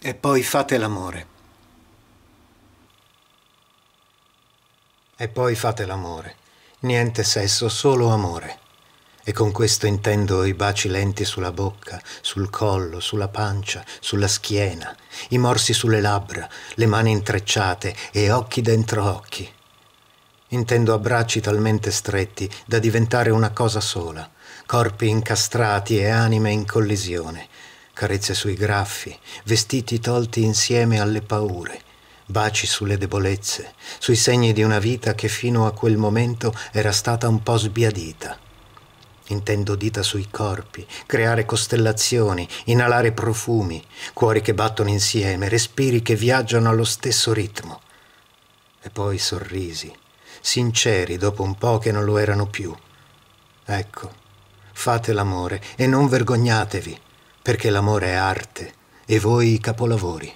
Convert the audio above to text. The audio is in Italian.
e poi fate l'amore. E poi fate l'amore. Niente sesso, solo amore. E con questo intendo i baci lenti sulla bocca, sul collo, sulla pancia, sulla schiena, i morsi sulle labbra, le mani intrecciate e occhi dentro occhi. Intendo abbracci talmente stretti da diventare una cosa sola, corpi incastrati e anime in collisione, carezze sui graffi, vestiti tolti insieme alle paure, baci sulle debolezze, sui segni di una vita che fino a quel momento era stata un po' sbiadita. Intendo dita sui corpi, creare costellazioni, inalare profumi, cuori che battono insieme, respiri che viaggiano allo stesso ritmo. E poi sorrisi, sinceri dopo un po' che non lo erano più. Ecco, fate l'amore e non vergognatevi perché l'amore è arte e voi capolavori.